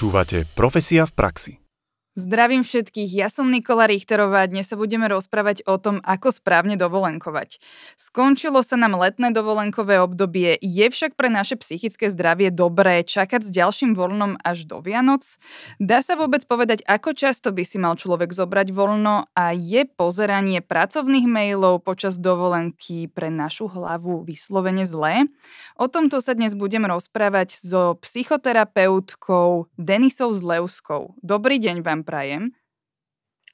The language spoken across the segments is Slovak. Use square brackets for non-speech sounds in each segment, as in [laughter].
Počúvate Profesia v praxi. Zdravím všetkých, ja som Nikola Richterová a dnes sa budeme rozprávať o tom, ako správne dovolenkovať. Skončilo sa nám letné dovolenkové obdobie, je však pre naše psychické zdravie dobré čakať s ďalším voľnom až do Vianoc? Dá sa vôbec povedať, ako často by si mal človek zobrať voľno a je pozeranie pracovných mailov počas dovolenky pre našu hlavu vyslovene zlé? O tomto sa dnes budem rozprávať so psychoterapeutkou Denisou Zleuskou. Dobrý deň vám vám prajem.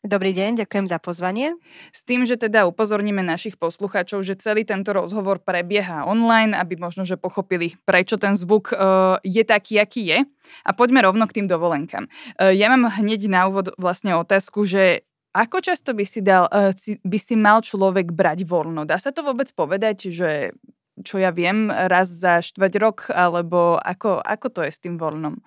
Dobrý deň, ďakujem za pozvanie. S tým, že teda upozorníme našich poslucháčov, že celý tento rozhovor prebieha online, aby možno, že pochopili, prečo ten zvuk e, je taký, aký je. A poďme rovno k tým dovolenkám. E, ja mám hneď na úvod vlastne otázku, že ako často by si, dal, e, by si mal človek brať voľno? Dá sa to vôbec povedať, že čo ja viem, raz za štvrť rok, alebo ako, ako to je s tým voľnom?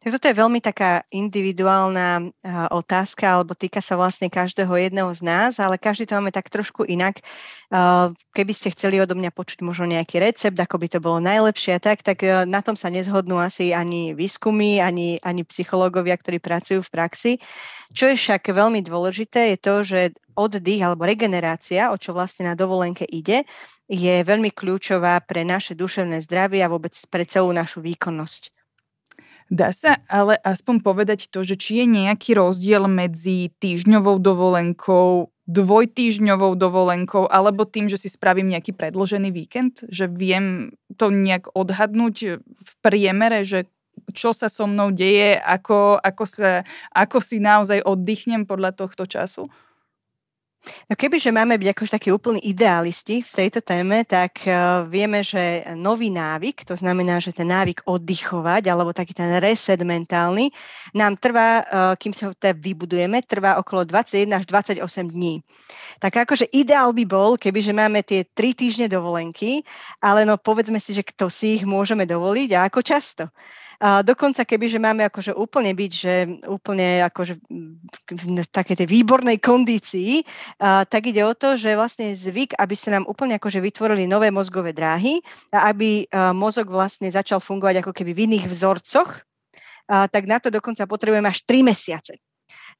Tak toto je veľmi taká individuálna eh, otázka, alebo týka sa vlastne každého jedného z nás, ale každý to máme tak trošku inak. Eh, keby ste chceli odo mňa počuť možno nejaký recept, ako by to bolo najlepšie a tak, tak eh, na tom sa nezhodnú asi ani výskumy, ani, ani psychológovia, ktorí pracujú v praxi. Čo je však veľmi dôležité, je to, že oddych alebo regenerácia, o čo vlastne na dovolenke ide, je veľmi kľúčová pre naše duševné zdravie a vôbec pre celú našu výkonnosť. Dá sa ale aspoň povedať to, že či je nejaký rozdiel medzi týždňovou dovolenkou, dvojtýždňovou dovolenkou, alebo tým, že si spravím nejaký predložený víkend, že viem to nejak odhadnúť v priemere, že čo sa so mnou deje, ako, ako, sa, ako si naozaj oddychnem podľa tohto času? No kebyže máme byť akož takí úplní idealisti v tejto téme, tak e, vieme, že nový návyk, to znamená, že ten návyk oddychovať, alebo taký ten reset mentálny, nám trvá, e, kým sa ho teda vybudujeme, trvá okolo 21 až 28 dní. Tak akože ideál by bol, kebyže máme tie 3 týždne dovolenky, ale no povedzme si, že kto si ich môžeme dovoliť a ako často. A dokonca keby, že máme akože úplne byť, že úplne akože v takej tej výbornej kondícii, a, tak ide o to, že vlastne zvyk, aby sa nám úplne akože vytvorili nové mozgové dráhy a aby mozog vlastne začal fungovať ako keby v iných vzorcoch, a, tak na to dokonca potrebujeme až 3 mesiace.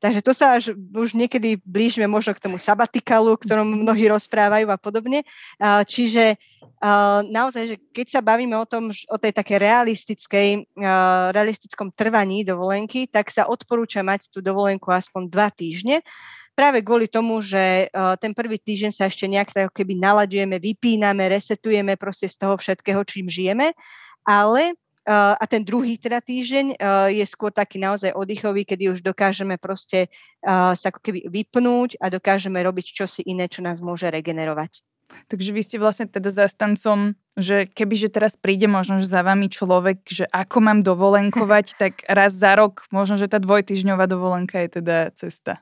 Takže to sa až už niekedy blížime možno k tomu sabatikalu, ktorom mnohí rozprávajú a podobne. Čiže naozaj, že keď sa bavíme o tom, o tej také realistickej, realistickom trvaní dovolenky, tak sa odporúča mať tú dovolenku aspoň dva týždne, práve kvôli tomu, že ten prvý týždeň sa ešte nejak tak keby nalaďujeme, vypíname, resetujeme proste z toho všetkého, čím žijeme, ale a ten druhý teda týždeň eh, je skôr taký naozaj oddychový, kedy už dokážeme proste eh, sa ako keby vypnúť a dokážeme robiť čosi iné, čo nás môže regenerovať. Takže vy ste vlastne teda zastancom, že keby že teraz príde možno že za vami človek, že ako mám dovolenkovať, [laughs] tak raz za rok možno, že tá dvojtyžňová dovolenka je teda cesta.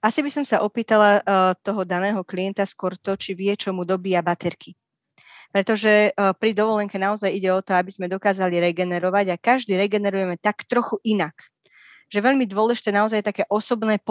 Asi by som sa opýtala uh, toho daného klienta skôr to, či vie, čo mu dobíja baterky pretože eh, pri dovolenke naozaj ide o to, aby sme dokázali regenerovať a každý regenerujeme tak trochu inak že veľmi dôležité naozaj také osobné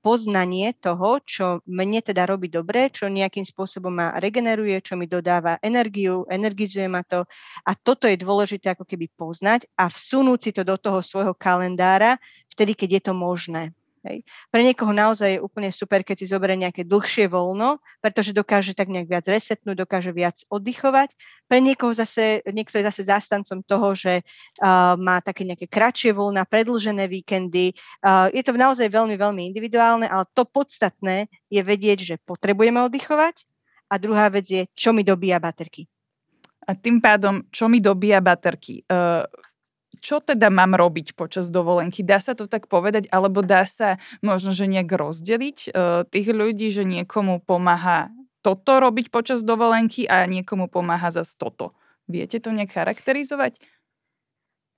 poznanie toho, čo mne teda robí dobre, čo nejakým spôsobom ma regeneruje, čo mi dodáva energiu, energizuje ma to. A toto je dôležité ako keby poznať a vsunúť si to do toho svojho kalendára, vtedy, keď je to možné. Hej. Pre niekoho naozaj je úplne super, keď si zoberie nejaké dlhšie voľno, pretože dokáže tak nejak viac resetnúť, dokáže viac oddychovať. Pre niekoho zase, niekto je zase zástancom toho, že uh, má také nejaké kratšie voľna, predlžené víkendy. Uh, je to naozaj veľmi, veľmi individuálne, ale to podstatné je vedieť, že potrebujeme oddychovať a druhá vec je, čo mi dobíja baterky. A tým pádom, čo mi dobíja baterky? Uh čo teda mám robiť počas dovolenky? Dá sa to tak povedať, alebo dá sa možno, že nejak rozdeliť e, tých ľudí, že niekomu pomáha toto robiť počas dovolenky a niekomu pomáha zase toto. Viete to nejak charakterizovať?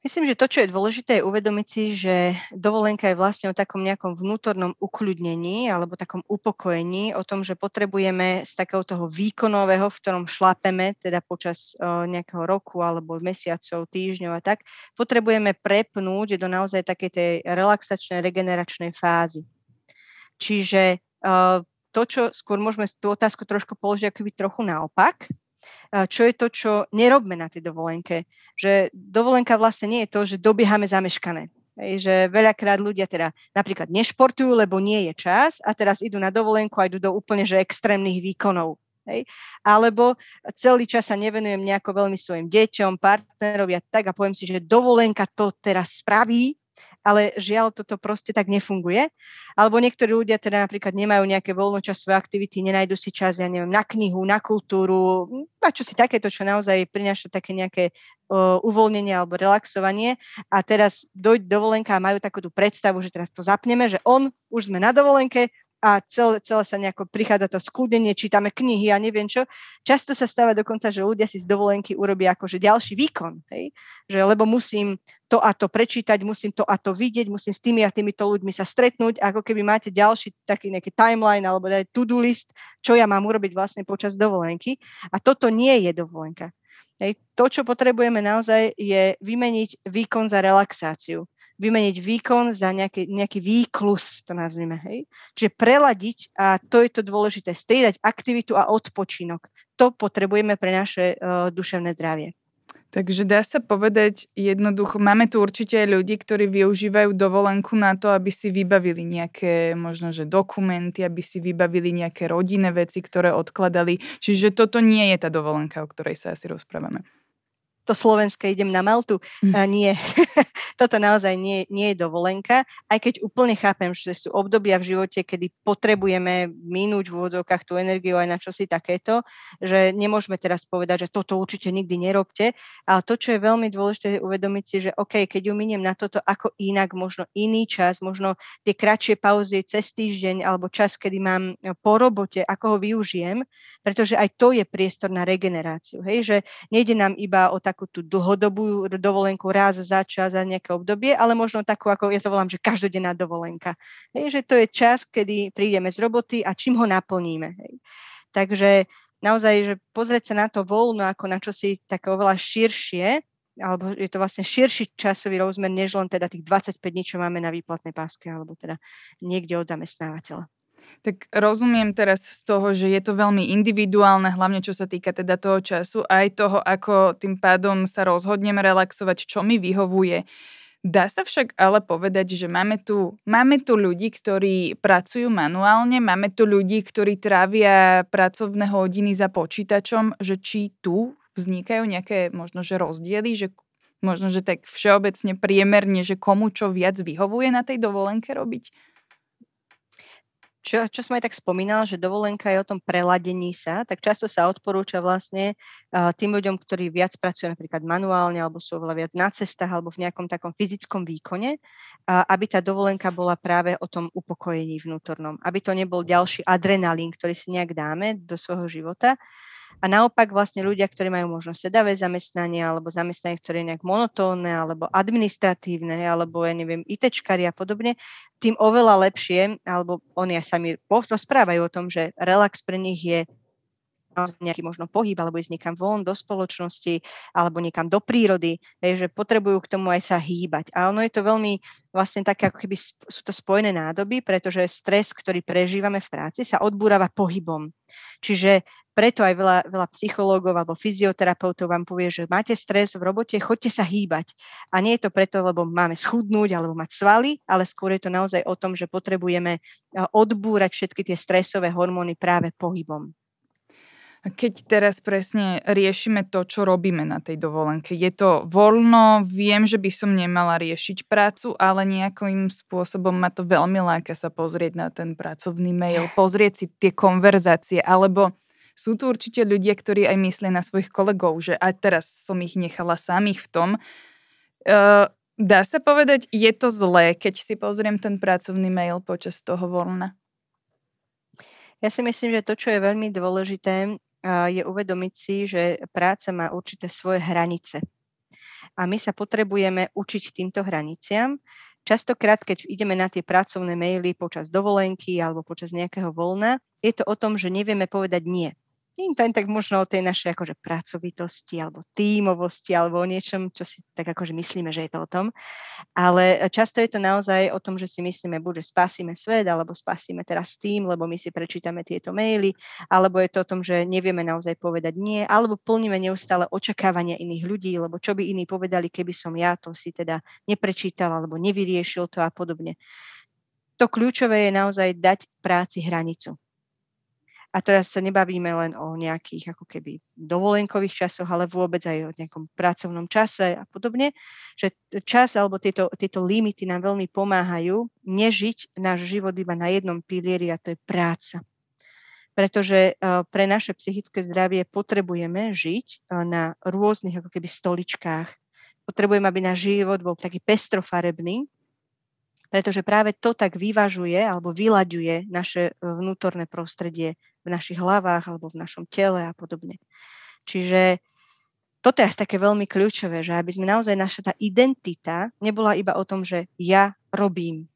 Myslím, že to, čo je dôležité, je uvedomiť si, že dovolenka je vlastne o takom nejakom vnútornom ukľudnení alebo takom upokojení, o tom, že potrebujeme z takého toho výkonového, v ktorom šlapeme, teda počas nejakého roku alebo mesiacov, týždňov a tak, potrebujeme prepnúť do naozaj takej tej relaxačnej, regeneračnej fázy. Čiže to, čo skôr môžeme tú otázku trošku položiť akoby trochu naopak, čo je to, čo nerobme na tej dovolenke? Že dovolenka vlastne nie je to, že dobiehame zameškané. Hej, že veľakrát ľudia teda napríklad nešportujú, lebo nie je čas a teraz idú na dovolenku a idú do úplne že extrémnych výkonov. Hej? Alebo celý čas sa nevenujem nejako veľmi svojim deťom, partnerovi a tak a poviem si, že dovolenka to teraz spraví ale žiaľ toto proste tak nefunguje. Alebo niektorí ľudia teda napríklad nemajú nejaké voľnočasové aktivity, nenajdu si čas, ja neviem, na knihu, na kultúru, na čo si takéto, čo naozaj prináša také nejaké o, uvoľnenie alebo relaxovanie a teraz dojď dovolenka a majú takú tú predstavu, že teraz to zapneme, že on, už sme na dovolenke, a celé, celé sa nejako prichádza to skúdenie, čítame knihy a neviem čo. Často sa stáva dokonca, že ľudia si z dovolenky urobia akože ďalší výkon, hej? Že, lebo musím to a to prečítať, musím to a to vidieť, musím s tými a týmito ľuďmi sa stretnúť, ako keby máte ďalší taký nejaký timeline alebo aj to-do list, čo ja mám urobiť vlastne počas dovolenky. A toto nie je dovolenka. Hej. To, čo potrebujeme naozaj, je vymeniť výkon za relaxáciu vymeniť výkon za nejaký, nejaký výklus, to nazvime. Hej? Čiže preladiť, a to je to dôležité, striedať aktivitu a odpočinok. To potrebujeme pre naše uh, duševné zdravie. Takže dá sa povedať jednoducho, máme tu určite aj ľudí, ktorí využívajú dovolenku na to, aby si vybavili nejaké možno, že dokumenty, aby si vybavili nejaké rodinné veci, ktoré odkladali. Čiže toto nie je tá dovolenka, o ktorej sa asi rozprávame to slovenské idem na Maltu. Hm. A nie, [laughs] toto naozaj nie, nie je dovolenka, aj keď úplne chápem, že sú obdobia v živote, kedy potrebujeme minúť v úvodzovkách tú energiu aj na čosi takéto, že nemôžeme teraz povedať, že toto určite nikdy nerobte, ale to, čo je veľmi dôležité je uvedomiť si, že OK, keď ju miniem na toto, ako inak, možno iný čas, možno tie kratšie pauzy cez týždeň alebo čas, kedy mám po robote, ako ho využijem, pretože aj to je priestor na regeneráciu. Hej? Že nejde nám iba o tak takú tú dlhodobú dovolenku raz za čas, za nejaké obdobie, ale možno takú, ako ja to volám, že každodenná dovolenka. Hej, že to je čas, kedy prídeme z roboty a čím ho naplníme. Hej. Takže naozaj, že pozrieť sa na to voľno ako na čosi také oveľa širšie, alebo je to vlastne širší časový rozmer, než len teda tých 25 dní, čo máme na výplatnej páske, alebo teda niekde od zamestnávateľa. Tak rozumiem teraz z toho, že je to veľmi individuálne, hlavne čo sa týka teda toho času, aj toho, ako tým pádom sa rozhodnem relaxovať, čo mi vyhovuje. Dá sa však ale povedať, že máme tu, máme tu ľudí, ktorí pracujú manuálne, máme tu ľudí, ktorí trávia pracovné hodiny za počítačom, že či tu vznikajú nejaké možno, že rozdiely, že možno, že tak všeobecne priemerne, že komu čo viac vyhovuje na tej dovolenke robiť? čo, čo som aj tak spomínal, že dovolenka je o tom preladení sa, tak často sa odporúča vlastne tým ľuďom, ktorí viac pracujú napríklad manuálne alebo sú oveľa viac na cestách alebo v nejakom takom fyzickom výkone, aby tá dovolenka bola práve o tom upokojení vnútornom, aby to nebol ďalší adrenalín, ktorý si nejak dáme do svojho života, a naopak vlastne ľudia, ktorí majú možno sedavé zamestnanie alebo zamestnanie, ktoré je nejak monotónne alebo administratívne alebo ja neviem, ITčkari a podobne, tým oveľa lepšie, alebo oni aj sami rozprávajú o tom, že relax pre nich je no, nejaký možno pohyb, alebo ísť niekam von do spoločnosti, alebo niekam do prírody, hej, že potrebujú k tomu aj sa hýbať. A ono je to veľmi vlastne také, ako keby sú to spojené nádoby, pretože stres, ktorý prežívame v práci, sa odbúrava pohybom. Čiže preto aj veľa, veľa psychológov alebo fyzioterapeutov vám povie, že máte stres v robote, chodte sa hýbať. A nie je to preto, lebo máme schudnúť alebo mať svaly, ale skôr je to naozaj o tom, že potrebujeme e, odbúrať všetky tie stresové hormóny práve pohybom. Keď teraz presne riešime to, čo robíme na tej dovolenke, je to voľno, viem, že by som nemala riešiť prácu, ale nejakým spôsobom ma to veľmi láka sa pozrieť na ten pracovný mail, pozrieť si tie konverzácie, alebo sú tu určite ľudia, ktorí aj myslia na svojich kolegov, že aj teraz som ich nechala samých v tom. Uh, dá sa povedať, je to zlé, keď si pozriem ten pracovný mail počas toho voľna? Ja si myslím, že to, čo je veľmi dôležité, eh, je uvedomiť si, že práca má určité svoje hranice. A my sa potrebujeme učiť týmto hraniciam. Častokrát, keď ideme na tie pracovné maily počas dovolenky alebo počas nejakého voľna, je to o tom, že nevieme povedať nie nie len tak možno o tej našej akože pracovitosti alebo tímovosti alebo o niečom, čo si tak akože myslíme, že je to o tom. Ale e, často je to naozaj o tom, že si myslíme buď, že spasíme svet alebo spasíme teraz tým, lebo my si prečítame tieto maily, alebo je to o tom, že nevieme naozaj povedať nie, alebo plníme neustále očakávania iných ľudí, lebo čo by iní povedali, keby som ja to si teda neprečítal alebo nevyriešil to a podobne. To kľúčové je naozaj dať práci hranicu a teraz sa nebavíme len o nejakých ako keby dovolenkových časoch, ale vôbec aj o nejakom pracovnom čase a podobne, že čas alebo tieto, tieto limity nám veľmi pomáhajú nežiť náš život iba na jednom pilieri a to je práca. Pretože e, pre naše psychické zdravie potrebujeme žiť e, na rôznych ako keby stoličkách. Potrebujeme, aby náš život bol taký pestrofarebný, pretože práve to tak vyvažuje alebo vyľaďuje naše vnútorné prostredie v našich hlavách alebo v našom tele a podobne. Čiže toto je asi také veľmi kľúčové, že aby sme naozaj naša tá identita nebola iba o tom, že ja robím.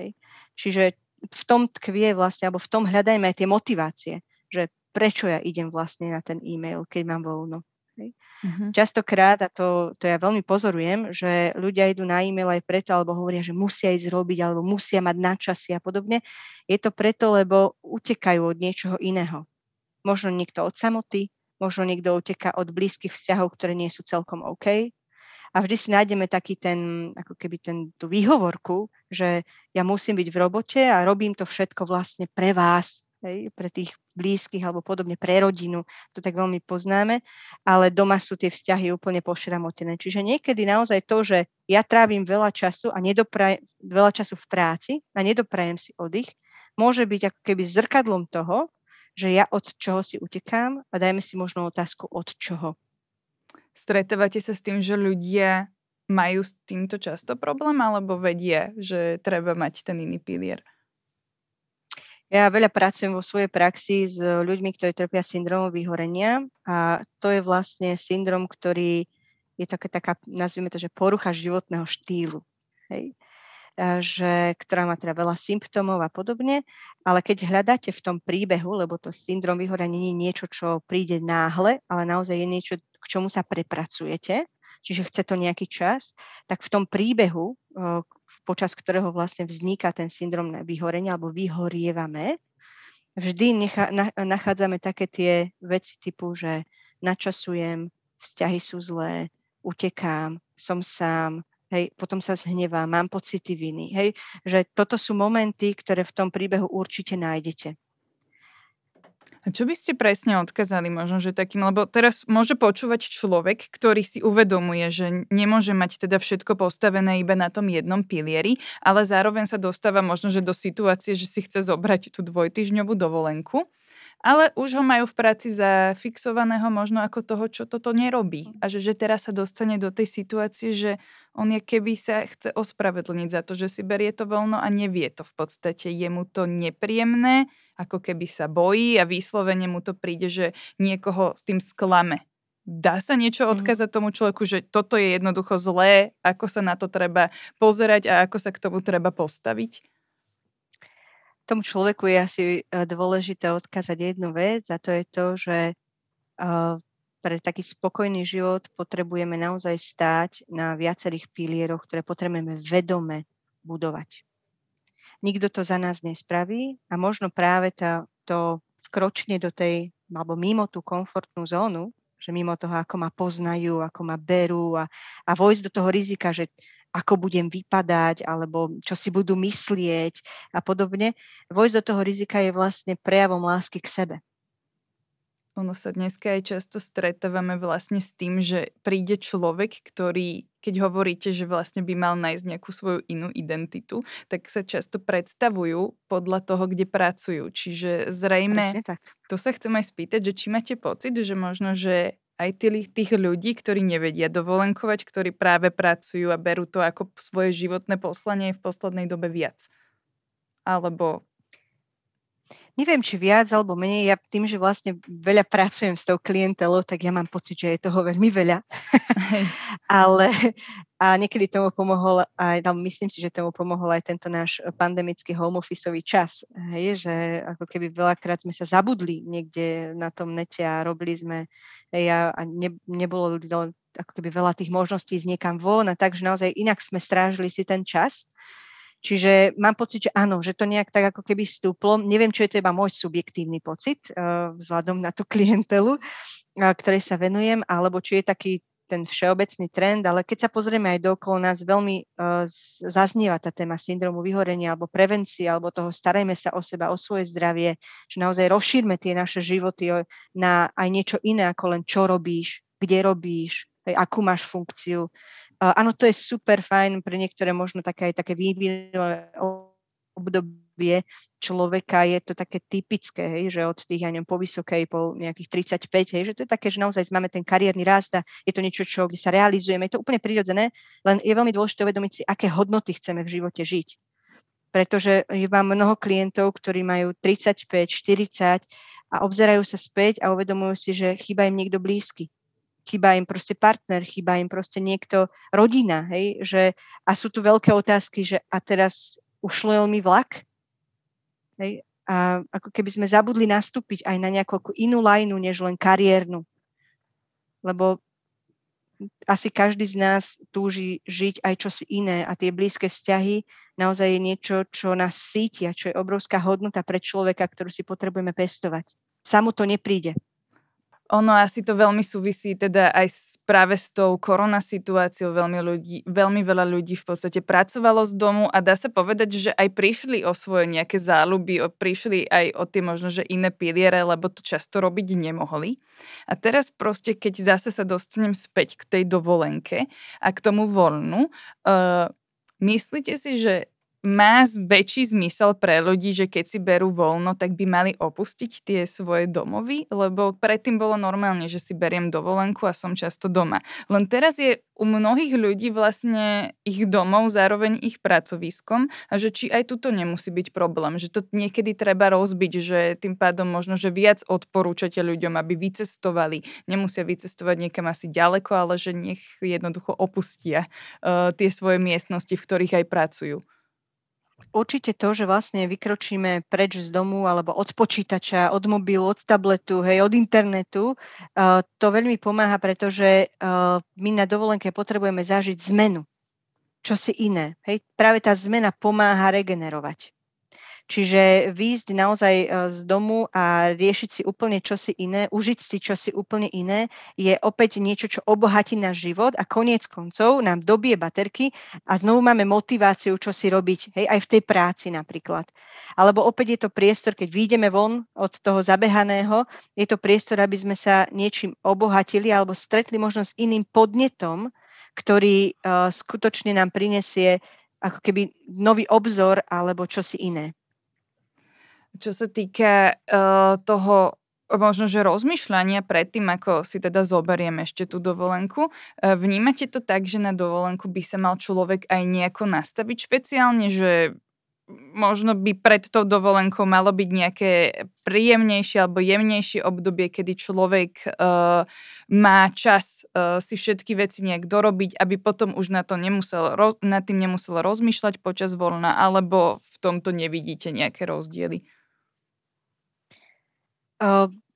Hej. Čiže v tom tkvie vlastne, alebo v tom hľadajme aj tie motivácie, že prečo ja idem vlastne na ten e-mail, keď mám voľno. Hej. Mm-hmm. Častokrát, a to, to ja veľmi pozorujem, že ľudia idú na e-mail aj preto, alebo hovoria, že musia ísť robiť, alebo musia mať načasy a podobne. Je to preto, lebo utekajú od niečoho iného. Možno niekto od samoty, možno niekto uteká od blízkych vzťahov, ktoré nie sú celkom OK. A vždy si nájdeme taký ten, ako keby ten, tú výhovorku, že ja musím byť v robote a robím to všetko vlastne pre vás, hej, pre tých blízkych alebo podobne, pre rodinu, to tak veľmi poznáme, ale doma sú tie vzťahy úplne pošramotené. Čiže niekedy naozaj to, že ja trávim veľa času a nedopraj, veľa času v práci a nedoprajem si oddych, môže byť ako keby zrkadlom toho, že ja od čoho si utekám a dajme si možno otázku od čoho. Stretávate sa s tým, že ľudia majú s týmto často problém alebo vedie, že treba mať ten iný pilier? Ja veľa pracujem vo svojej praxi s eh, ľuďmi, ktorí trpia syndromom vyhorenia a to je vlastne syndrom, ktorý je taká, taká nazvime to, že porucha životného štýlu. Hej? Eh, že, ktorá má teda veľa symptómov a podobne, ale keď hľadáte v tom príbehu, lebo to syndrom vyhorenia nie je niečo, čo príde náhle, ale naozaj je niečo, k čomu sa prepracujete, čiže chce to nejaký čas, tak v tom príbehu, eh, počas ktorého vlastne vzniká ten syndrom vyhorenia alebo vyhorievame, vždy nechá, na, nachádzame také tie veci typu, že načasujem, vzťahy sú zlé, utekám, som sám, hej, potom sa zhnevám, mám pocity viny, hej, že toto sú momenty, ktoré v tom príbehu určite nájdete. A čo by ste presne odkazali? možno, že takým, lebo teraz môže počúvať človek, ktorý si uvedomuje, že nemôže mať teda všetko postavené iba na tom jednom pilieri, ale zároveň sa dostáva možno, že do situácie, že si chce zobrať tú dvojtyžňovú dovolenku ale už ho majú v práci zafixovaného možno ako toho, čo toto nerobí. Mm. A že, že teraz sa dostane do tej situácie, že on je keby sa chce ospravedlniť za to, že si berie to voľno a nevie to v podstate. Je mu to nepríjemné, ako keby sa bojí a výslovene mu to príde, že niekoho s tým sklame. Dá sa niečo mm. odkázať tomu človeku, že toto je jednoducho zlé, ako sa na to treba pozerať a ako sa k tomu treba postaviť? tomu človeku je asi e, dôležité odkázať jednu vec a to je to, že e, pre taký spokojný život potrebujeme naozaj stáť na viacerých pilieroch, ktoré potrebujeme vedome budovať. Nikto to za nás nespraví a možno práve tá, to vkročne do tej, alebo mimo tú komfortnú zónu, že mimo toho, ako ma poznajú, ako ma berú a, a vojsť do toho rizika, že ako budem vypadať, alebo čo si budú myslieť a podobne. Vojsť do toho rizika je vlastne prejavom lásky k sebe. Ono sa dneska aj často stretávame vlastne s tým, že príde človek, ktorý, keď hovoríte, že vlastne by mal nájsť nejakú svoju inú identitu, tak sa často predstavujú podľa toho, kde pracujú. Čiže zrejme, tak. to sa chcem aj spýtať, že či máte pocit, že možno, že aj tých, tých ľudí, ktorí nevedia dovolenkovať, ktorí práve pracujú a berú to ako svoje životné poslanie v poslednej dobe viac. Alebo Neviem, či viac alebo menej. Ja tým, že vlastne veľa pracujem s tou klientelou, tak ja mám pocit, že je toho veľmi veľa. [laughs] Ale, a niekedy tomu pomohol aj, no myslím si, že tomu pomohol aj tento náš pandemický home officeový čas, hej, že ako keby veľakrát sme sa zabudli niekde na tom nete a robili sme, hej, a ne, nebolo ako keby veľa tých možností ísť niekam von a takže naozaj inak sme strážili si ten čas. Čiže mám pocit, že áno, že to nejak tak ako keby vstúplo. Neviem, čo je to iba môj subjektívny pocit eh, vzhľadom na tú [laughs] klientelu, eh, ktorej sa venujem, alebo či je taký ten všeobecný trend, ale keď sa pozrieme aj dookolo nás, veľmi uh, zaznieva tá téma syndromu vyhorenia alebo prevencie, alebo toho starajme sa o seba, o svoje zdravie, že naozaj rozšírme tie naše životy na aj niečo iné ako len čo robíš, kde robíš, aj akú máš funkciu. Uh, áno, to je super fajn pre niektoré možno také aj také vývinové obdobie človeka je to také typické, hej, že od tých, ja neviem, po vysokej, po nejakých 35, hej, že to je také, že naozaj máme ten kariérny rast a je to niečo, čo, kde sa realizujeme, je to úplne prirodzené, len je veľmi dôležité uvedomiť si, aké hodnoty chceme v živote žiť. Pretože mám mnoho klientov, ktorí majú 35, 40 a obzerajú sa späť a uvedomujú si, že chýba im niekto blízky, chýba im proste partner, chýba im proste niekto, rodina, hej, že a sú tu veľké otázky, že a teraz ušlojil mi vlak. Hej? A ako keby sme zabudli nastúpiť aj na nejakú inú lajnu, než len kariérnu. Lebo asi každý z nás túži žiť aj čosi iné a tie blízke vzťahy naozaj je niečo, čo nás sítia, čo je obrovská hodnota pre človeka, ktorú si potrebujeme pestovať. Samo to nepríde. Ono asi to veľmi súvisí teda aj s, práve s tou koronasituáciou. Veľmi, ľudí, veľmi veľa ľudí v podstate pracovalo z domu a dá sa povedať, že aj prišli o svoje nejaké záľuby, o, prišli aj o tie možno, že iné piliere, lebo to často robiť nemohli. A teraz proste, keď zase sa dostanem späť k tej dovolenke a k tomu voľnu, uh, myslíte si, že má väčší zmysel pre ľudí, že keď si berú voľno, tak by mali opustiť tie svoje domovy, lebo predtým bolo normálne, že si beriem dovolenku a som často doma. Len teraz je u mnohých ľudí vlastne ich domov zároveň ich pracoviskom a že či aj tuto nemusí byť problém, že to niekedy treba rozbiť, že tým pádom možno, že viac odporúčate ľuďom, aby vycestovali. Nemusia vycestovať niekam asi ďaleko, ale že nech jednoducho opustia uh, tie svoje miestnosti, v ktorých aj pracujú. Určite to, že vlastne vykročíme preč z domu alebo od počítača, od mobilu, od tabletu, hej, od internetu, e, to veľmi pomáha, pretože e, my na dovolenke potrebujeme zažiť zmenu, čo si iné. Hej, práve tá zmena pomáha regenerovať. Čiže výjsť naozaj e, z domu a riešiť si úplne čosi iné, užiť si čosi úplne iné, je opäť niečo, čo obohatí náš život a koniec koncov nám dobie baterky a znovu máme motiváciu, čo si robiť, hej, aj v tej práci napríklad. Alebo opäť je to priestor, keď výjdeme von od toho zabehaného, je to priestor, aby sme sa niečím obohatili alebo stretli možno s iným podnetom, ktorý uh, skutočne nám prinesie ako keby nový obzor alebo čosi iné. Čo sa týka uh, toho možno, že rozmýšľania pred tým, ako si teda zoberiem ešte tú dovolenku. E, vnímate to tak, že na dovolenku by sa mal človek aj nejako nastaviť špeciálne, že možno by pred tou dovolenkou malo byť nejaké príjemnejšie alebo jemnejšie obdobie, kedy človek uh, má čas uh, si všetky veci nejak dorobiť, aby potom už na to nemusel, roz, nad tým nemusel rozmýšľať počas voľna, alebo v tomto nevidíte nejaké rozdiely?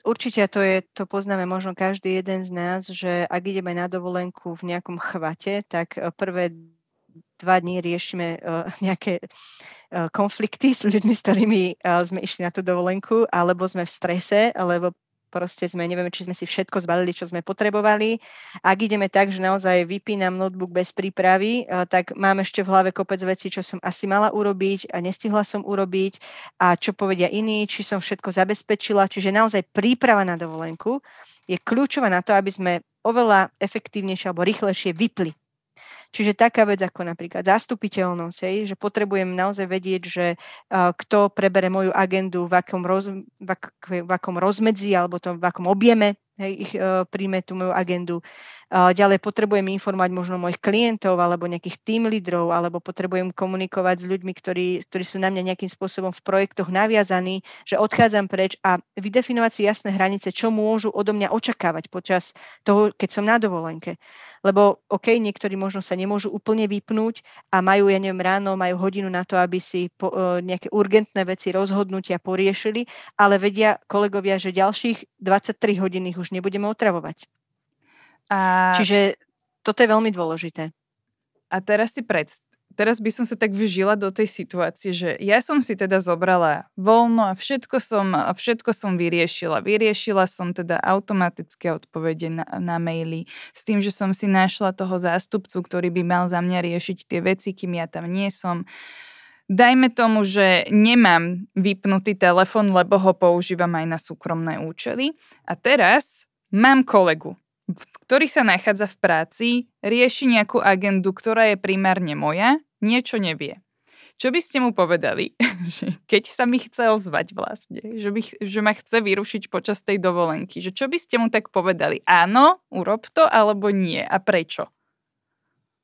Určite to je, to poznáme možno každý jeden z nás, že ak ideme na dovolenku v nejakom chvate, tak e, prvé dva dní riešime uh, [laughs] nejaké uh, konflikty s ľuďmi, s ktorými uh, sme išli na tú dovolenku, alebo sme v strese, alebo proste sme, nevieme, či sme si všetko zbalili, čo sme potrebovali. Ak ideme tak, že naozaj vypínam notebook bez prípravy, eh, tak mám ešte v hlave kopec vecí, čo som asi mala urobiť a nestihla som urobiť a čo povedia iní, či som všetko zabezpečila. Čiže naozaj príprava na dovolenku je kľúčová na to, aby sme oveľa efektívnejšie alebo rýchlejšie vypli Čiže taká vec ako napríklad zastupiteľnosť, hej, že potrebujem naozaj vedieť, že uh, kto prebere moju agendu, v akom, roz, v ak, v akom rozmedzi alebo tom, v akom objeme hej, ich uh, príjme tú moju agendu. Uh, ďalej potrebujem informovať možno mojich klientov alebo nejakých team lídrov, alebo potrebujem komunikovať s ľuďmi, ktorí, ktorí sú na mňa nejakým spôsobom v projektoch naviazaní, že odchádzam preč a vydefinovať si jasné hranice, čo môžu odo mňa očakávať počas toho, keď som na dovolenke. Lebo OK, niektorí možno sa nemôžu úplne vypnúť a majú, ja neviem, ráno, majú hodinu na to, aby si po, e, nejaké urgentné veci, rozhodnutia poriešili, ale vedia kolegovia, že ďalších 23 hodín ich už nebudeme otravovať. A... Čiže toto je veľmi dôležité. A teraz si predstav, teraz by som sa tak vžila do tej situácie, že ja som si teda zobrala voľno a všetko som, a všetko som vyriešila. Vyriešila som teda automatické odpovede na, na maily s tým, že som si našla toho zástupcu, ktorý by mal za mňa riešiť tie veci, kým ja tam nie som. Dajme tomu, že nemám vypnutý telefon, lebo ho používam aj na súkromné účely. A teraz mám kolegu, ktorý sa nachádza v práci, rieši nejakú agendu, ktorá je primárne moja, niečo nevie. Čo by ste mu povedali, [laughs] že keď sa mi chce ozvať vlastne, že, by, že ma chce vyrušiť počas tej dovolenky, že čo by ste mu tak povedali? Áno, urob to, alebo nie a prečo?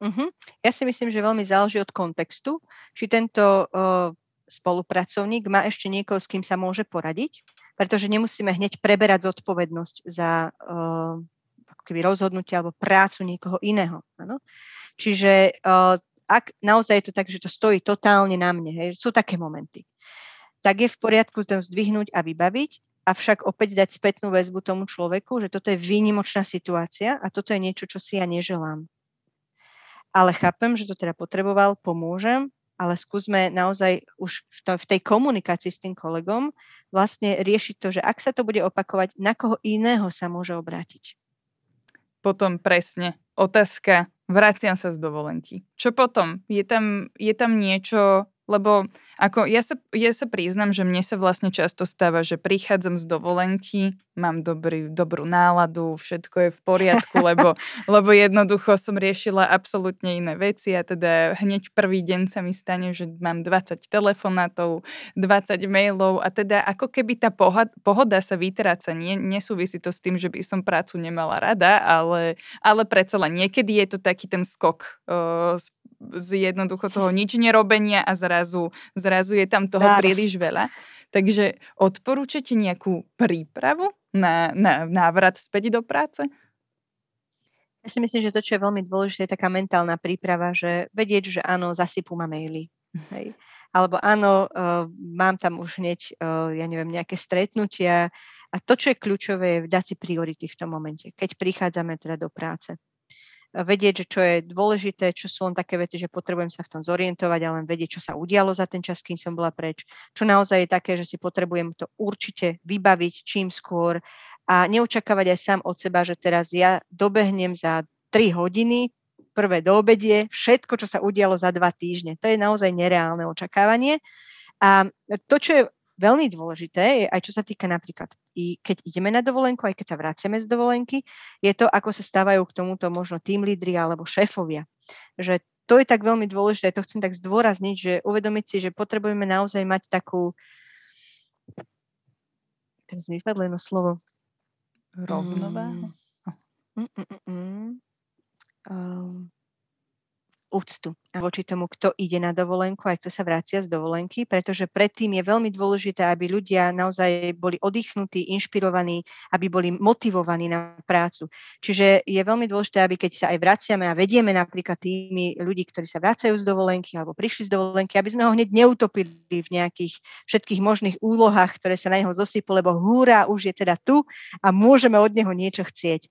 Uh-huh. Ja si myslím, že veľmi záleží od kontextu, či tento uh, spolupracovník má ešte niekoho, s kým sa môže poradiť, pretože nemusíme hneď preberať zodpovednosť za uh, keby rozhodnutie alebo prácu niekoho iného. Ano? Čiže uh, ak naozaj je to tak, že to stojí totálne na mne, hej, sú také momenty, tak je v poriadku ten zdvihnúť a vybaviť, avšak opäť dať spätnú väzbu tomu človeku, že toto je výnimočná situácia a toto je niečo, čo si ja neželám. Ale chápem, že to teda potreboval, pomôžem, ale skúsme naozaj už v, to, v tej komunikácii s tým kolegom vlastne riešiť to, že ak sa to bude opakovať, na koho iného sa môže obrátiť potom presne otázka, vraciam sa z dovolenky. Čo potom? Je tam, je tam niečo, lebo ako ja sa, ja sa priznam, že mne sa vlastne často stáva, že prichádzam z dovolenky, mám dobrý, dobrú náladu, všetko je v poriadku, [laughs] lebo, lebo jednoducho som riešila absolútne iné veci a teda hneď prvý deň sa mi stane, že mám 20 telefonátov, 20 mailov a teda ako keby tá pohoda, pohoda sa vytráca. Nie, nesúvisí to s tým, že by som prácu nemala rada, ale, ale predsa len niekedy je to taký ten skok uh, z z jednoducho toho nič nerobenia a zrazu, zrazu je tam toho príliš veľa. Takže odporúčate nejakú prípravu na, na návrat späť do práce? Ja si myslím, že to, čo je veľmi dôležité, je taká mentálna príprava, že vedieť, že áno, zasypu ma maily. [laughs] Hej. Alebo áno, uh, mám tam už hneď, uh, ja neviem, nejaké stretnutia. A to, čo je kľúčové, je dať si priority v tom momente, keď prichádzame teda do práce vedieť, že čo je dôležité, čo sú len také veci, že potrebujem sa v tom zorientovať a len vedieť, čo sa udialo za ten čas, kým som bola preč. Čo naozaj je také, že si potrebujem to určite vybaviť čím skôr a neočakávať aj sám od seba, že teraz ja dobehnem za 3 hodiny, prvé do obedie, všetko, čo sa udialo za dva týždne. To je naozaj nereálne očakávanie. A to, čo je veľmi dôležité je aj čo sa týka napríklad, i keď ideme na dovolenku, aj keď sa vraciame z dovolenky, je to, ako sa stávajú k tomuto možno tým lídry alebo šéfovia. Že to je tak veľmi dôležité, to chcem tak zdôrazniť, že uvedomiť si, že potrebujeme naozaj mať takú teraz mi vypadlo jedno slovo. Rovnováhu? Mm. Mm, mm, mm. Um, úctu voči tomu, kto ide na dovolenku aj kto sa vracia z dovolenky, pretože predtým je veľmi dôležité, aby ľudia naozaj boli oddychnutí, inšpirovaní, aby boli motivovaní na prácu. Čiže je veľmi dôležité, aby keď sa aj vraciame a vedieme napríklad tými ľudí, ktorí sa vracajú z dovolenky alebo prišli z dovolenky, aby sme ho hneď neutopili v nejakých všetkých možných úlohách, ktoré sa na neho zosypú, lebo húra už je teda tu a môžeme od neho niečo chcieť.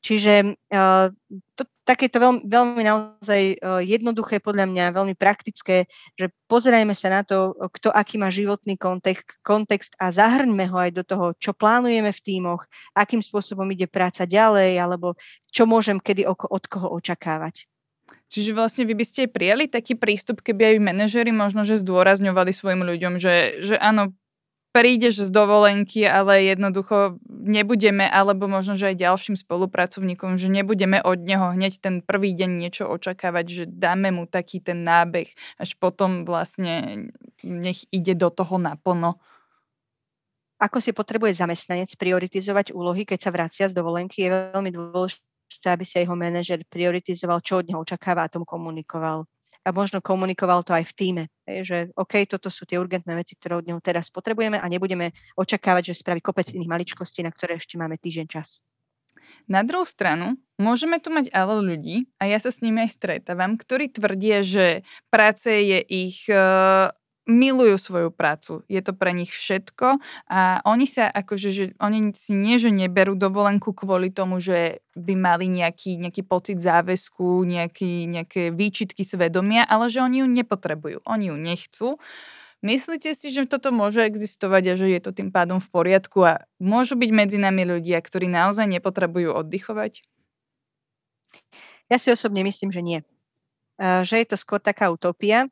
Čiže eh, to, takéto veľmi, veľmi naozaj e, jednoduché, podľa mňa veľmi praktické, že pozerajme sa na to, kto aký má životný kontext, kontext a zahrňme ho aj do toho, čo plánujeme v týmoch, akým spôsobom ide práca ďalej, alebo čo môžem kedy od koho očakávať. Čiže vlastne vy by ste aj prijali taký prístup, keby aj manažery možno, že zdôrazňovali svojim ľuďom, že, že áno, prídeš z dovolenky, ale jednoducho nebudeme, alebo možno, že aj ďalším spolupracovníkom, že nebudeme od neho hneď ten prvý deň niečo očakávať, že dáme mu taký ten nábeh, až potom vlastne nech ide do toho naplno. Ako si potrebuje zamestnanec prioritizovať úlohy, keď sa vracia z dovolenky, je veľmi dôležité, aby si aj jeho manažer prioritizoval, čo od neho očakáva a tom komunikoval a možno komunikoval to aj v týme, že OK, toto sú tie urgentné veci, ktoré od neho teraz potrebujeme a nebudeme očakávať, že spraví kopec iných maličkostí, na ktoré ešte máme týždeň čas. Na druhú stranu, môžeme tu mať ale ľudí, a ja sa s nimi aj stretávam, ktorí tvrdia, že práce je ich eh, milujú svoju prácu. Je to pre nich všetko a oni sa akože, že oni si nie, že neberú dovolenku kvôli tomu, že by mali nejaký, nejaký pocit záväzku, nejaký, nejaké výčitky svedomia, ale že oni ju nepotrebujú. Oni ju nechcú. Myslíte si, že toto môže existovať a že je to tým pádom v poriadku a môžu byť medzi nami ľudia, ktorí naozaj nepotrebujú oddychovať? Ja si osobne myslím, že nie. Že je to skôr taká utopia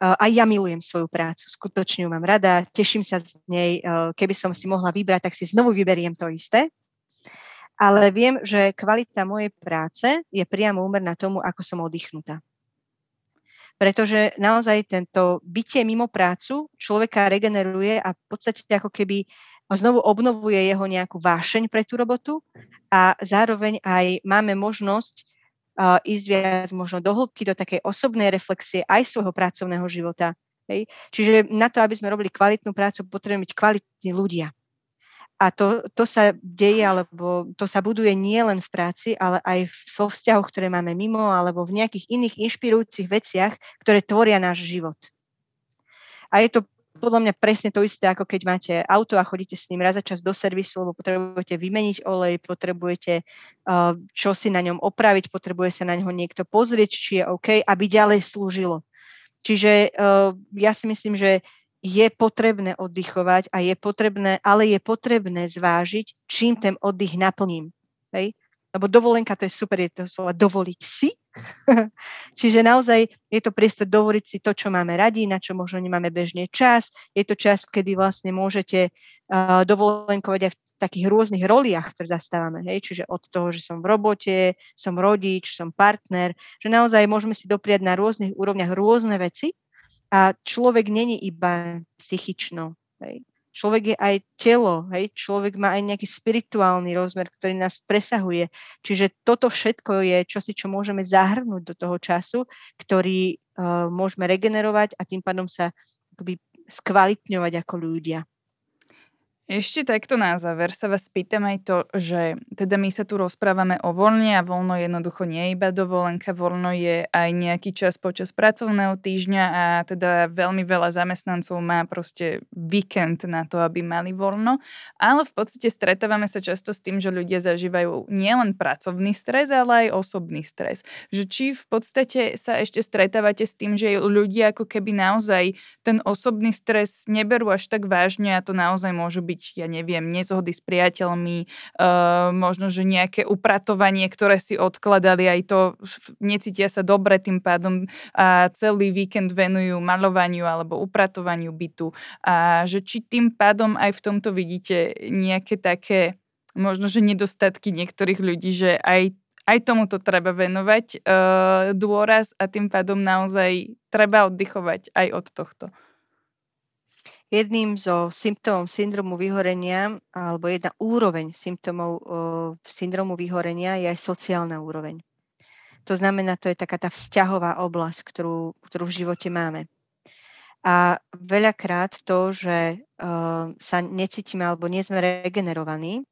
aj ja milujem svoju prácu, skutočne ju mám rada, teším sa z nej. E, keby som si mohla vybrať, tak si znovu vyberiem to isté. Ale viem, že kvalita mojej práce je priamo úmerná tomu, ako som oddychnutá. Pretože naozaj tento bytie mimo prácu človeka regeneruje a v podstate ako keby znovu obnovuje jeho nejakú vášeň pre tú robotu a zároveň aj máme možnosť Uh, ísť viac možno do hĺbky, do takej osobnej reflexie aj svojho pracovného života. Hej. Čiže na to, aby sme robili kvalitnú prácu, potrebujeme byť kvalitní ľudia. A to, to sa deje, alebo to sa buduje nie len v práci, ale aj vo vzťahoch, ktoré máme mimo, alebo v nejakých iných inšpirujúcich veciach, ktoré tvoria náš život. A je to podľa mňa presne to isté, ako keď máte auto a chodíte s ním raz za čas do servisu, lebo potrebujete vymeniť olej, potrebujete uh, čo si na ňom opraviť, potrebuje sa na ňo niekto pozrieť, či je OK, aby ďalej slúžilo. Čiže uh, ja si myslím, že je potrebné oddychovať a je potrebné, ale je potrebné zvážiť, čím ten oddych naplním. Hej? lebo dovolenka to je super, je to slova dovoliť si. [laughs] Čiže naozaj je to priestor dovoliť si to, čo máme radi, na čo možno nemáme bežne čas. Je to čas, kedy vlastne môžete uh, dovolenkovať aj v takých rôznych roliach, ktoré zastávame. Hej? Čiže od toho, že som v robote, som rodič, som partner, že naozaj môžeme si dopriať na rôznych úrovniach rôzne veci a človek není iba psychično. Hej? Človek je aj telo, hej? človek má aj nejaký spirituálny rozmer, ktorý nás presahuje. Čiže toto všetko je čosi, čo môžeme zahrnúť do toho času, ktorý uh, môžeme regenerovať a tým pádom sa akoby skvalitňovať ako ľudia. Ešte takto na záver sa vás pýtam aj to, že teda my sa tu rozprávame o voľne a voľno jednoducho nie je iba dovolenka, voľno je aj nejaký čas počas pracovného týždňa a teda veľmi veľa zamestnancov má proste víkend na to, aby mali voľno. Ale v podstate stretávame sa často s tým, že ľudia zažívajú nielen pracovný stres, ale aj osobný stres. Že či v podstate sa ešte stretávate s tým, že ľudia ako keby naozaj ten osobný stres neberú až tak vážne a to naozaj môžu byť robiť, ja neviem, nezhody s priateľmi, e, možno, že nejaké upratovanie, ktoré si odkladali, aj to necítia sa dobre tým pádom a celý víkend venujú malovaniu alebo upratovaniu bytu. A že či tým pádom aj v tomto vidíte nejaké také možno, že nedostatky niektorých ľudí, že aj aj tomuto treba venovať e, dôraz a tým pádom naozaj treba oddychovať aj od tohto. Jedným zo symptómov syndromu vyhorenia alebo jedna úroveň symptómov syndromu vyhorenia je aj sociálna úroveň. To znamená, to je taká tá vzťahová oblasť, ktorú, ktorú v živote máme. A veľakrát to, že uh, sa necítime alebo nie sme regenerovaní,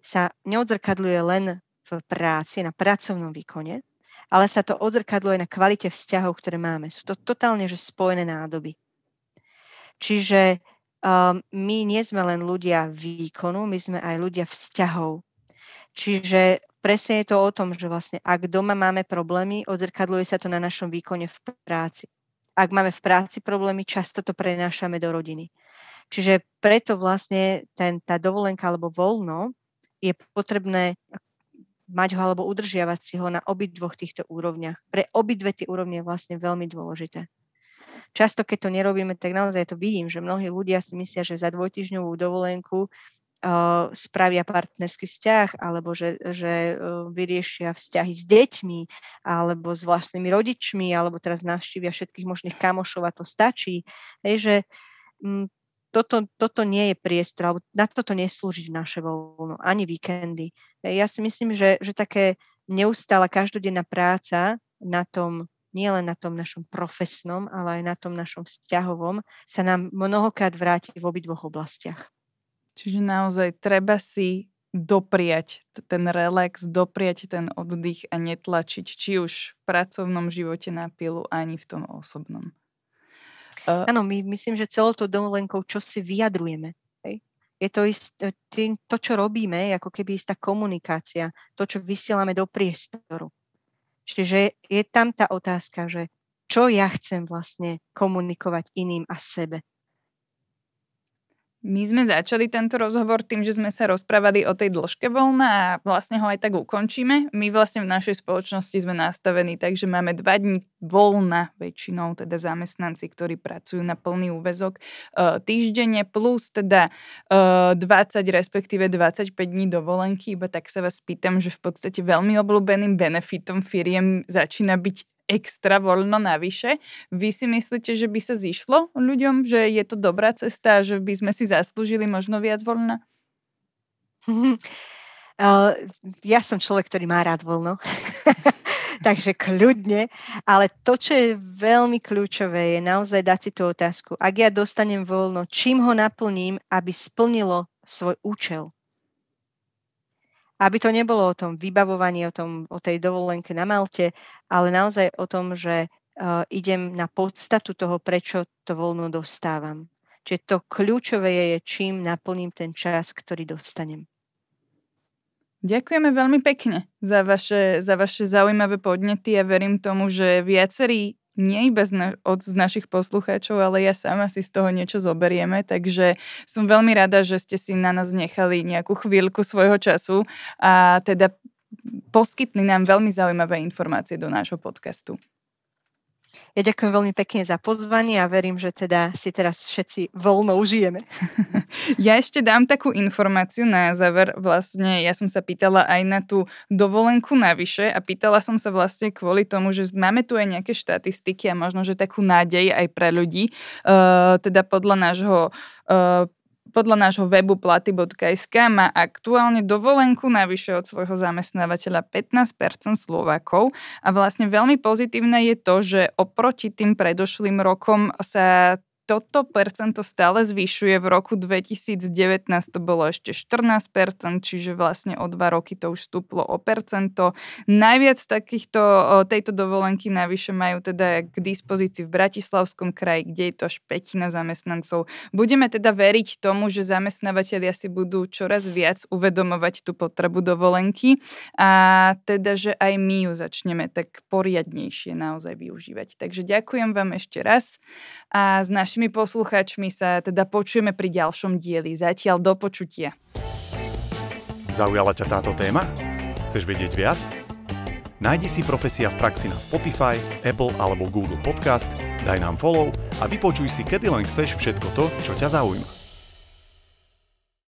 sa neodzrkadľuje len v práci, na pracovnom výkone, ale sa to odzrkadľuje na kvalite vzťahov, ktoré máme. Sú to totálne že spojené nádoby. Čiže um, my nie sme len ľudia výkonu, my sme aj ľudia vzťahov. Čiže presne je to o tom, že vlastne ak doma máme problémy, odzrkadluje sa to na našom výkone v práci. Ak máme v práci problémy, často to prenášame do rodiny. Čiže preto vlastne ten, tá dovolenka alebo voľno je potrebné mať ho alebo udržiavať si ho na obidvoch týchto úrovniach. Pre obidve tie úrovne je vlastne veľmi dôležité často, keď to nerobíme, tak naozaj to vidím, že mnohí ľudia si myslia, že za dvojtyžňovú dovolenku uh, spravia partnerský vzťah, alebo že, že uh, vyriešia vzťahy s deťmi, alebo s vlastnými rodičmi, alebo teraz navštívia všetkých možných kamošov a to stačí. Hej, že m, mm, toto, toto nie je priestor, alebo na toto neslúži naše voľno, ani víkendy. Ja si myslím, že, že také neustála každodenná práca na tom nielen na tom našom profesnom, ale aj na tom našom vzťahovom, sa nám mnohokrát vráti v obidvoch oblastiach. Čiže naozaj treba si dopriať ten relax, dopriať ten oddych a netlačiť, či už v pracovnom živote na pilu, ani v tom osobnom. E, Áno, my myslím, že celou tou dovolenkou, čo si vyjadrujeme, je to, ist, tým, to, čo robíme, ako keby istá komunikácia, to, čo vysielame do priestoru. Čiže je tam tá otázka, že čo ja chcem vlastne komunikovať iným a sebe. My sme začali tento rozhovor tým, že sme sa rozprávali o tej dĺžke voľna a vlastne ho aj tak ukončíme. My vlastne v našej spoločnosti sme nastavení tak, že máme dva dní voľna väčšinou, teda zamestnanci, ktorí pracujú na plný úvezok e, týždenne, plus teda 20 e, respektíve 25 dní dovolenky, iba tak sa vás pýtam, že v podstate veľmi obľúbeným benefitom firiem začína byť extra voľno navyše. Vy si myslíte, že by sa zišlo ľuďom, že je to dobrá cesta, že by sme si zaslúžili možno viac voľna? [laughs] Ja som človek, ktorý má rád voľno. [laughs] takže kľudne. Ale to, čo je veľmi kľúčové, je naozaj dať si tú otázku. Ak ja dostanem voľno, čím ho naplním, aby splnilo svoj účel aby to nebolo o tom vybavovaní, o, tom, o tej dovolenke na Malte, ale naozaj o tom, že uh, idem na podstatu toho, prečo to voľno dostávam. Čiže to kľúčové je, čím naplním ten čas, ktorý dostanem. Ďakujeme veľmi pekne za vaše, za vaše zaujímavé podnety a verím tomu, že viacerí nie iba z na- od z našich poslucháčov, ale ja sama si z toho niečo zoberieme, takže som veľmi rada, že ste si na nás nechali nejakú chvíľku svojho času a teda poskytli nám veľmi zaujímavé informácie do nášho podcastu. Ja ďakujem veľmi pekne za pozvanie a verím, že teda si teraz všetci voľno užijeme. [laughs] Ja ešte dám takú informáciu na záver. Vlastne ja som sa pýtala aj na tú dovolenku navyše a pýtala som sa vlastne kvôli tomu, že máme tu aj nejaké štatistiky a možno, že takú nádej aj pre ľudí. Uh, teda podľa nášho ehm, podľa nášho webu platy.sk má aktuálne dovolenku navyše od svojho zamestnávateľa 15% Slovákov a vlastne veľmi pozitívne je to, že oproti tým predošlým rokom sa toto percento stále zvyšuje. V roku 2019 to bolo ešte 14%, čiže vlastne o dva roky to už stúplo o percento. Najviac takýchto, tejto dovolenky navyše majú teda k dispozícii v Bratislavskom kraji, kde je to až petina zamestnancov. Budeme teda veriť tomu, že zamestnávateľia si budú čoraz viac uvedomovať tú potrebu dovolenky a teda, že aj my ju začneme tak poriadnejšie naozaj využívať. Takže ďakujem vám ešte raz a s našim našimi poslucháčmi sa teda počujeme pri ďalšom dieli. Zatiaľ do počutia. Zaujala ťa táto téma? Chceš vedieť viac? Nájdi si Profesia v praxi na Spotify, Apple alebo Google Podcast, daj nám follow a vypočuj si kedy len chceš všetko to, čo ťa zaujíma.